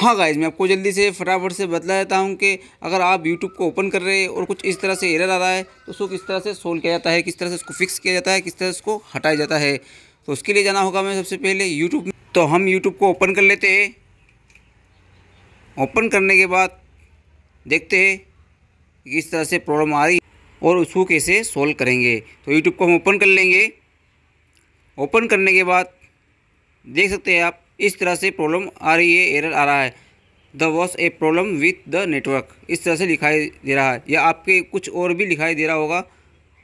हाँ गाइज मैं आपको जल्दी से फटाफट से बतला देता हूँ कि अगर आप यूट्यूब को ओपन कर रहे हैं और कुछ इस तरह से एरर आ रहा है तो उसको किस तरह से सोल्व किया जाता है किस तरह से उसको फिक्स किया जाता है किस तरह से उसको हटाया जाता है तो उसके लिए जाना होगा हमें सबसे पहले यूट्यूब तो हम यूट्यूब को ओपन कर लेते हैं ओपन करने के बाद देखते हैं कि तरह से प्रॉब्लम आ रही और उसको कैसे सोल्व करेंगे तो यूट्यूब को हम ओपन कर लेंगे ओपन करने के बाद देख सकते हैं आप इस तरह से प्रॉब्लम आ रही है एरर आ रहा है there was a problem with the network इस तरह से लिखाई दे रहा है या आपके कुछ और भी लिखाई दे रहा होगा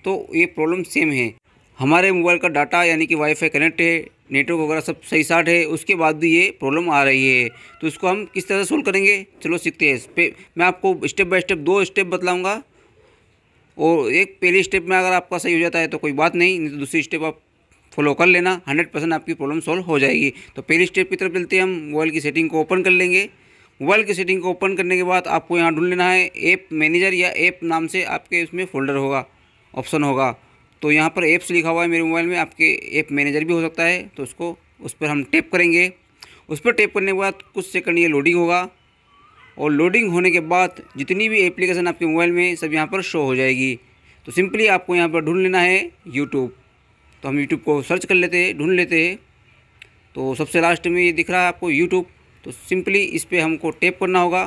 तो ये प्रॉब्लम सेम है हमारे मोबाइल का डाटा यानी कि वाईफाई कनेक्ट है नेटवर्क वगैरह सब सही साठ है उसके बाद भी ये प्रॉब्लम आ रही है तो इसको हम किस तरह से सोल्व करेंगे चलो सीखते हैं इस पर मैं आपको स्टेप बाय स्टेप दो स्टेप बतलाऊँगा और एक पहले स्टेप में अगर आपका सही हो जाता है तो कोई बात नहीं नहीं तो दूसरी स्टेप आप फॉलो कर लेना हंड्रेड परसेंट आपकी प्रॉब्लम सॉल्व हो जाएगी तो पहली स्टेप की तरफ चलते हैं हम मोबाइल की सेटिंग को ओपन कर लेंगे मोबाइल की सेटिंग को ओपन करने के बाद आपको यहाँ ढूंढ लेना है ऐप मैनेजर या ऐप नाम से आपके इसमें फोल्डर होगा ऑप्शन होगा तो यहाँ पर ऐप्स लिखा हुआ है मेरे मोबाइल में आपके ऐप मैनेजर भी हो सकता है तो उसको उस पर हम टैप करेंगे उस पर टैप करने के बाद कुछ सेकंड ये लोडिंग होगा और लोडिंग होने के बाद जितनी भी एप्लीकेशन आपके मोबाइल में सब यहाँ पर शो हो जाएगी तो सिंपली आपको यहाँ पर ढूंढ लेना है यूट्यूब तो हम यूट्यूब को सर्च कर लेते हैं ढूंढ लेते हैं तो सबसे लास्ट में ये दिख रहा है आपको यूट्यूब तो सिंपली इस पर हमको टैप करना होगा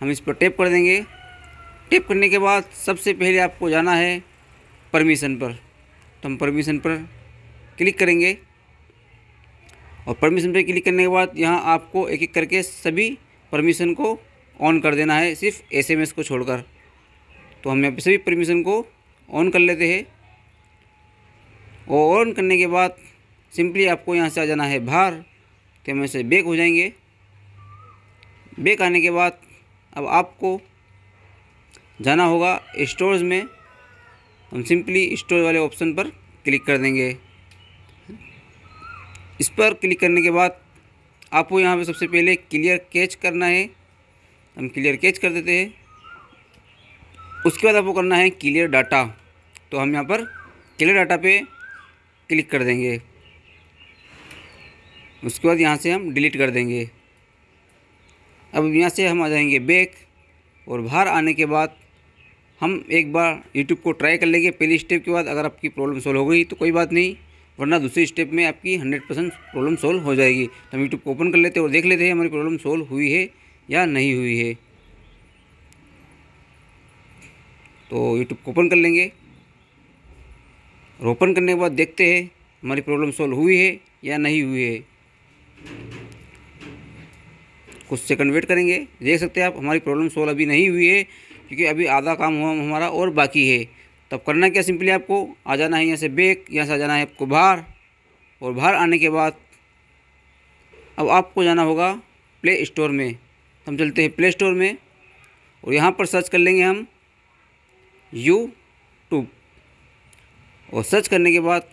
हम इस पर टैप कर देंगे टैप करने के बाद सबसे पहले आपको जाना है परमिशन पर तो हम परमिशन पर क्लिक करेंगे और परमिशन पर क्लिक करने के बाद यहाँ आपको एक एक करके सभी परमिशन को ऑन कर देना है सिर्फ एसएमएस को छोड़कर तो हम यहाँ सभी परमिशन को ऑन कर लेते हैं वो ऑन करने के बाद सिंपली आपको यहाँ से आ जाना है बाहर तो हम से बेक हो जाएंगे बेक आने के बाद अब आपको जाना होगा स्टोर्स में हम सिंपली स्टोर वाले ऑप्शन पर क्लिक कर देंगे इस पर क्लिक करने के बाद आपको यहाँ पे सबसे पहले क्लियर कैच करना है हम क्लियर कैच कर देते हैं उसके बाद आपको करना है क्लियर डाटा तो हम यहाँ पर क्लियर डाटा पे क्लिक कर देंगे उसके बाद यहाँ से हम डिलीट कर देंगे अब यहाँ से हम आ जाएंगे बैक और बाहर आने के बाद हम एक बार यूट्यूब को ट्राई कर लेंगे पहली स्टेप के बाद अगर आपकी प्रॉब्लम सॉल्व हो गई तो कोई बात नहीं वरना दूसरी स्टेप में आपकी हंड्रेड परसेंट प्रॉब्लम सॉल्व हो जाएगी तो हम यूट्यूब को ओपन कर लेते हैं और देख लेते हैं हमारी प्रॉब्लम सॉल्व हुई है या नहीं हुई है तो यूट्यूब को ओपन कर लेंगे रोपण करने के बाद देखते हैं हमारी प्रॉब्लम सॉल्व हुई है या नहीं हुई है कुछ सेकंड वेट करेंगे देख सकते हैं आप हमारी प्रॉब्लम सॉल्व अभी नहीं हुई है क्योंकि अभी आधा काम हुआ हमारा और बाकी है तब करना क्या सिंपली आपको आ जाना है यहाँ से बेक यहाँ से आ जाना है आपको बाहर और बाहर आने के बाद अब आपको जाना होगा प्ले स्टोर में हम चलते हैं प्ले स्टोर में और यहाँ पर सर्च कर लेंगे हम यू ट्यूब और सर्च करने के बाद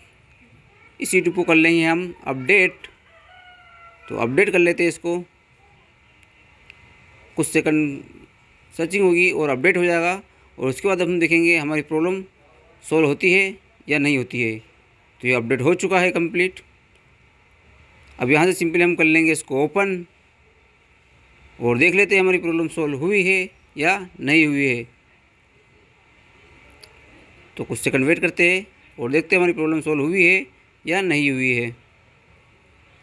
इस यूट्यूब को कर लेंगे हम अपडेट तो अपडेट कर लेते हैं इसको कुछ सेकंड सर्चिंग होगी और अपडेट हो जाएगा और उसके बाद हम देखेंगे हमारी प्रॉब्लम सॉल्व होती है या नहीं होती है तो ये अपडेट हो चुका है कंप्लीट अब यहाँ से सिंपली हम कर लेंगे इसको ओपन और देख लेते हैं हमारी प्रॉब्लम सॉल्व हुई है या नहीं हुई है तो कुछ सेकंड वेट करते हैं और देखते हैं हमारी प्रॉब्लम सोल्व हुई है या नहीं हुई है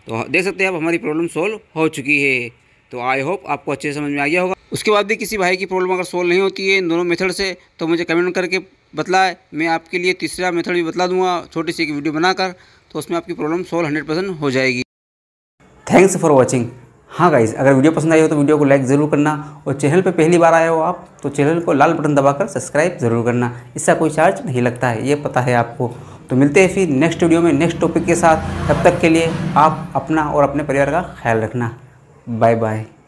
तो हाँ, देख सकते हैं आप हमारी प्रॉब्लम सोल्व हो चुकी है तो आई होप आपको अच्छे से समझ में आ गया होगा उसके बाद भी किसी भाई की प्रॉब्लम अगर सोल्व नहीं होती है इन दोनों मेथड से तो मुझे कमेंट करके बतलाए मैं आपके लिए तीसरा मेथड भी बता दूंगा छोटी सी एक वीडियो बनाकर तो उसमें आपकी प्रॉब्लम सोल्व हंड्रेड परसेंट हो जाएगी थैंक्स फॉर वॉचिंग हाँ गाइज़ अगर वीडियो पसंद आई हो तो वीडियो को लाइक ज़रूर करना और चैनल पे पहली बार आए हो आप तो चैनल को लाल बटन दबाकर सब्सक्राइब ज़रूर करना इसका कोई चार्ज नहीं लगता है ये पता है आपको तो मिलते हैं फिर नेक्स्ट वीडियो में नेक्स्ट टॉपिक के साथ तब तक के लिए आप अपना और अपने परिवार का ख्याल रखना बाय बाय